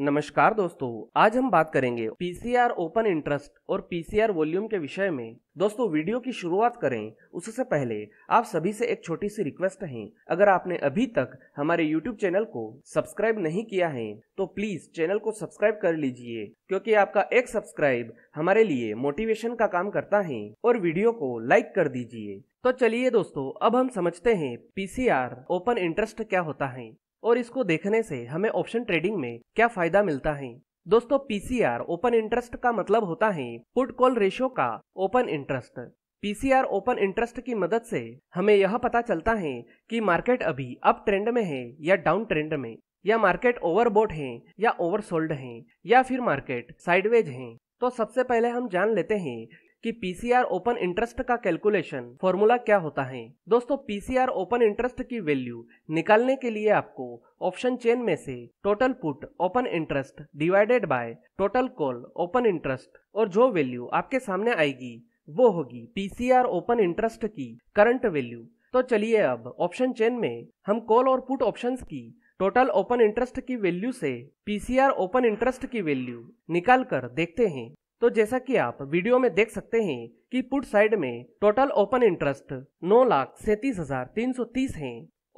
नमस्कार दोस्तों आज हम बात करेंगे पीसीआर ओपन इंटरेस्ट और पीसीआर वॉल्यूम के विषय में दोस्तों वीडियो की शुरुआत करें उससे पहले आप सभी से एक छोटी सी रिक्वेस्ट है अगर आपने अभी तक हमारे YouTube चैनल को सब्सक्राइब नहीं किया है तो प्लीज चैनल को सब्सक्राइब कर लीजिए क्योंकि आपका एक सब्सक्राइब हमारे लिए मोटिवेशन का काम करता है और वीडियो को लाइक कर दीजिए तो चलिए दोस्तों अब हम समझते हैं पीसीआर ओपन इंटरेस्ट क्या होता है और इसको देखने से हमें ऑप्शन ट्रेडिंग में क्या फायदा मिलता है दोस्तों पीसीआर ओपन इंटरेस्ट का मतलब होता है पुट कॉल रेशियो का open interest PCR open interest की मदद से हमें यह पता चलता है कि मार्केट अभी अप ट्रेंड में है या डाउन ट्रेंड में या मार्केट ओवरबोट है या ओवरसोल्ड है या फिर मार्केट साइडवेज है तो सबसे पहले हम जान लेते हैं कि पीसीआर ओपन इंटरेस्ट का कैलकुलेशन फॉर्मूला क्या होता है दोस्तों पीसीआर ओपन इंटरेस्ट की वैल्यू निकालने के लिए आपको ऑप्शन चेन में से total put open interest divided by total call open interest और जो वैल्यू आपके सामने आएगी वो होगी पीसीआर ओपन इंटरेस्ट की करंट वैल्यू तो चलिए अब ऑप्शन चेन में हम कॉल और पुट ऑप्शंस की टोटल ओपन इंटरेस्ट की वैल्यू से पीसीआर ओपन इंटरेस्ट की वैल्यू निकाल कर देखते हैं तो जैसा कि आप वीडियो में देख सकते हैं कि पुट साइड में टोटल ओपन इंटरेस्ट नौ लाख सैतीस हजार तीन सौ तीस है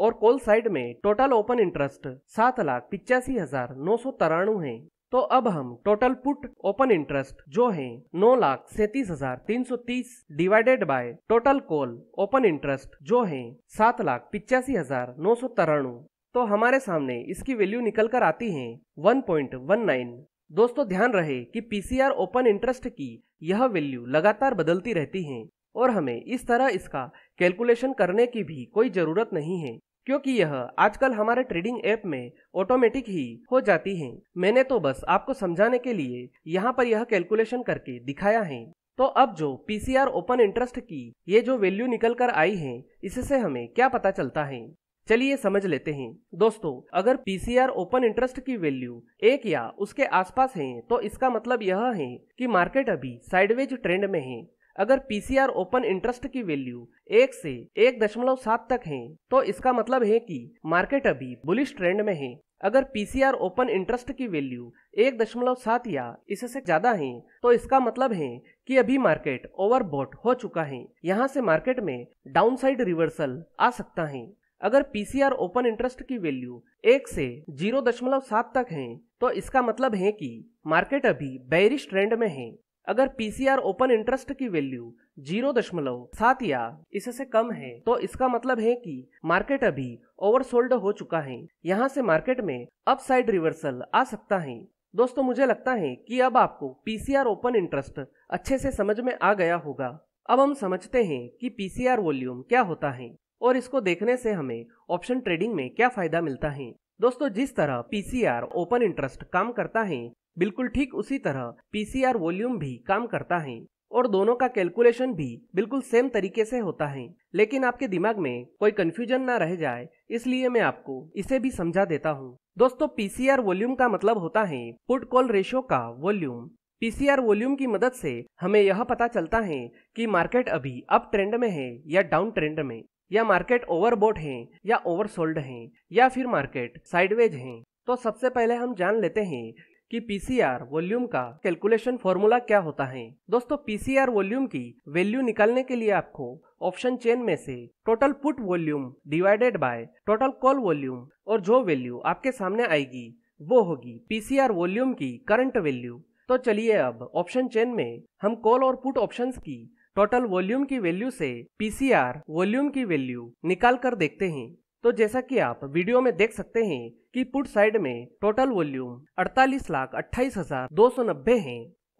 और कॉल साइड में टोटल ओपन इंटरेस्ट सात लाख पिचासी हजार नौ सौ तिरानु है तो अब हम टोटल पुट ओपन इंटरेस्ट जो है नौ लाख सैतीस हजार तीन सौ तीस divided by total call open interest जो है सात लाख पिचासी हजार नौ सौ तिरानु तो हमारे सामने इसकी वैल्यू निकल कर आती है वन पॉइंट वन नाइन दोस्तों ध्यान रहे कि पीसीआर ओपन इंटरेस्ट की यह वैल्यू लगातार बदलती रहती है और हमें इस तरह इसका कैलकुलेशन करने की भी कोई जरूरत नहीं है क्योंकि यह आजकल हमारे ट्रेडिंग ऐप में ऑटोमेटिक ही हो जाती है मैंने तो बस आपको समझाने के लिए यहाँ पर यह कैलकुलेशन करके दिखाया है तो अब जो पीसीआर ओपन इंटरेस्ट की ये जो वैल्यू निकल कर आई है इससे हमें क्या पता चलता है चलिए समझ लेते हैं दोस्तों अगर पीसीआर ओपन इंटरेस्ट की वैल्यू एक या उसके आसपास है तो इसका मतलब यह है कि मार्केट अभी साइडवेज ट्रेंड में है अगर पीसीआर ओपन इंटरेस्ट की वैल्यू एक से एक दशमलव सात तक है तो इसका मतलब है कि मार्केट अभी बुलिश ट्रेंड में है अगर पीसीआर ओपन इंटरेस्ट की वैल्यू एक दशमलव सात या इससे ज्यादा है तो इसका मतलब है कि अभी मार्केट ओवरबोट हो चुका है यहाँ से मार्केट में डाउनसाइड रिवर्सल आ सकता है अगर पीसीआर ओपन इंटरेस्ट की वैल्यू एक से जीरो दशमलव सात तक है तो इसका मतलब है कि मार्केट अभी बैरिश ट्रेंड में है अगर पीसीआर ओपन इंटरेस्ट की वैल्यू जीरो दशमलव सात या इससे कम है तो इसका मतलब है कि मार्केट अभी ओवरसोल्ड हो चुका है यहाँ से मार्केट में अपसाइड रिवर्सल आ सकता है दोस्तों मुझे लगता है कि अब आपको पीसीआर ओपन इंटरेस्ट अच्छे से समझ में आ गया होगा अब हम समझते हैं कि पीसीआर वॉल्यूम क्या होता है और इसको देखने से हमें ऑप्शन ट्रेडिंग में क्या फायदा मिलता है दोस्तों जिस तरह पीसीआर ओपन इंटरेस्ट काम करता है बिल्कुल ठीक उसी तरह पीसीआर वॉल्यूम भी काम करता है और दोनों का कैलकुलेशन भी बिल्कुल सेम तरीके से होता है लेकिन आपके दिमाग में कोई कंफ्यूजन ना रह जाए इसलिए मैं आपको इसे भी समझा देता हूँ दोस्तों पीसीआर वॉल्यूम का मतलब होता है पुट कॉल रेशो का वॉल्यूम पीसीआर वॉल्यूम की मदद से हमें यह पता चलता है कि मार्केट अभी अप ट्रेंड में है या डाउन ट्रेंड में या मार्केट ओवरबोट है या ओवरसोल्ड है या फिर मार्केट साइडवेज है तो सबसे पहले हम जान लेते हैं कि पीसीआर वॉल्यूम का कैलकुलेशन फॉर्मूला क्या होता है दोस्तों पीसीआर वॉल्यूम की वैल्यू निकालने के लिए आपको ऑप्शन चेन में से total put volume divided by total call volume और जो वैल्यू आपके सामने आएगी वो होगी पीसीआर वॉल्यूम की करंट वैल्यू तो चलिए अब ऑप्शन चेन में हम कॉल और पुट ऑप्शंस की टोटल वॉल्यूम की वैल्यू से पीसीआर वॉल्यूम की वैल्यू निकाल कर देखते हैं तो जैसा कि आप वीडियो में देख सकते हैं कि पुट साइड में टोटल वॉल्यूम अड़तालीस लाख अट्ठाईस हजार दो सौ नब्बे है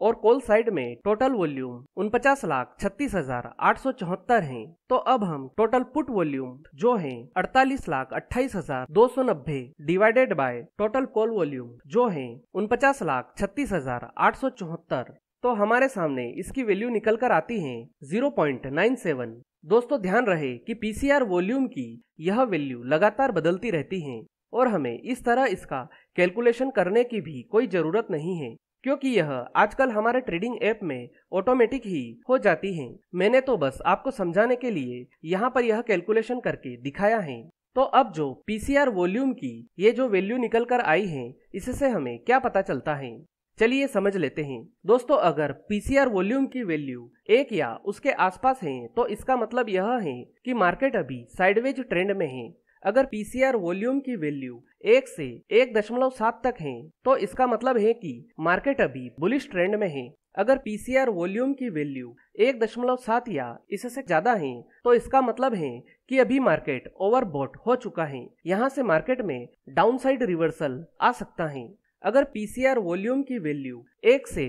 और कॉल साइड में टोटल वॉल्यूम उनपचास लाख छत्तीस हजार आठ सौ चौहत्तर है तो अब हम टोटल पुट वॉल्यूम जो है अड़तालीस लाख अट्ठाईस हजार दो सौ नब्बे divided by total call volume जो है उनपचास लाख छत्तीस हजार आठ सौ चौहत्तर तो हमारे सामने इसकी वैल्यू निकल कर आती है सेवन दोस्तों ध्यान रहे कि पीसीआर वॉल्यूम की यह वैल्यू लगातार बदलती रहती है और हमें इस तरह इसका कैलकुलेशन करने की भी कोई जरूरत नहीं है क्योंकि यह आजकल हमारे ट्रेडिंग ऐप में ऑटोमेटिक ही हो जाती है मैंने तो बस आपको समझाने के लिए यहाँ पर यह कैलकुलेशन करके दिखाया है तो अब जो पीसीआर वॉल्यूम की ये जो वैल्यू निकल कर आई है इससे हमें क्या पता चलता है चलिए समझ लेते हैं दोस्तों अगर पीसीआर वॉल्यूम की वैल्यू एक या उसके आसपास है तो इसका मतलब यह है कि मार्केट अभी साइडवेज ट्रेंड में है अगर पीसीआर वॉल्यूम की वैल्यू एक से एक दशमलव सात तक है तो इसका मतलब है कि मार्केट अभी बुलिश ट्रेंड में है अगर पीसीआर वॉल्यूम की वैल्यू एक दशमलव सात या इससे ज्यादा है तो इसका मतलब है कि अभी मार्केट ओवरबोट हो चुका है यहाँ से मार्केट में डाउनसाइड रिवर्सल आ सकता है अगर पीसीआर वॉल्यूम की वैल्यू एक से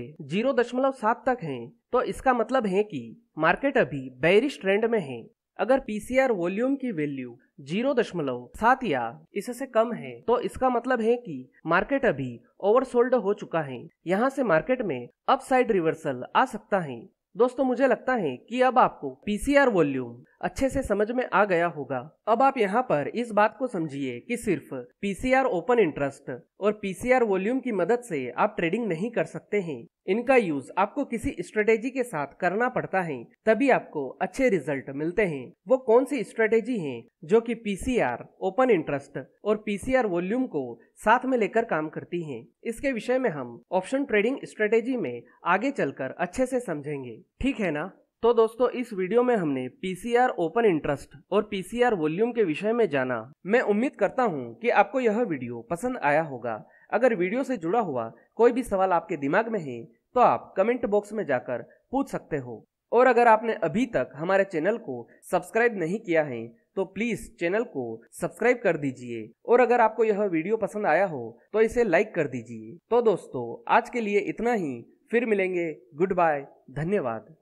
सात तक है तो इसका मतलब है कि मार्केट अभी बैरिश ट्रेंड में है अगर पीसीआर वॉल्यूम की वैल्यू जीरो दशमलव सात या इससे कम है तो इसका मतलब है कि मार्केट अभी ओवरसोल्ड हो चुका है यहाँ से मार्केट में अपसाइड रिवर्सल आ सकता है दोस्तों मुझे लगता है कि अब आपको पीसीआर वॉल्यूम अच्छे से समझ में आ गया होगा अब आप यहाँ पर इस बात को समझिए कि सिर्फ पीसीआर ओपन इंटरेस्ट और पीसीआर वॉल्यूम की मदद से आप ट्रेडिंग नहीं कर सकते हैं इनका यूज आपको किसी स्ट्रेटेजी के साथ करना पड़ता है तभी आपको अच्छे रिजल्ट मिलते हैं वो कौन सी स्ट्रेटेजी है जो कि पीसीआर ओपन इंटरेस्ट और पीसीआर वॉल्यूम को साथ में लेकर काम करती है इसके विषय में हम ऑप्शन ट्रेडिंग स्ट्रेटेजी में आगे चलकर अच्छे से समझेंगे ठीक है ना तो दोस्तों इस वीडियो में हमने आर ओपन इंटरेस्ट और आर वॉल्यूम के विषय में जाना मैं उम्मीद करता हूँ कि आपको यह वीडियो पसंद आया होगा अगर वीडियो से जुड़ा हुआ कोई भी सवाल आपके दिमाग में है तो आप कमेंट बॉक्स में जाकर पूछ सकते हो और अगर आपने अभी तक हमारे चैनल को सब्सक्राइब नहीं किया है तो प्लीज चैनल को सब्सक्राइब कर दीजिए और अगर आपको यह वीडियो पसंद आया हो तो इसे लाइक कर दीजिए तो दोस्तों आज के लिए इतना ही फिर मिलेंगे गुड बाय धन्यवाद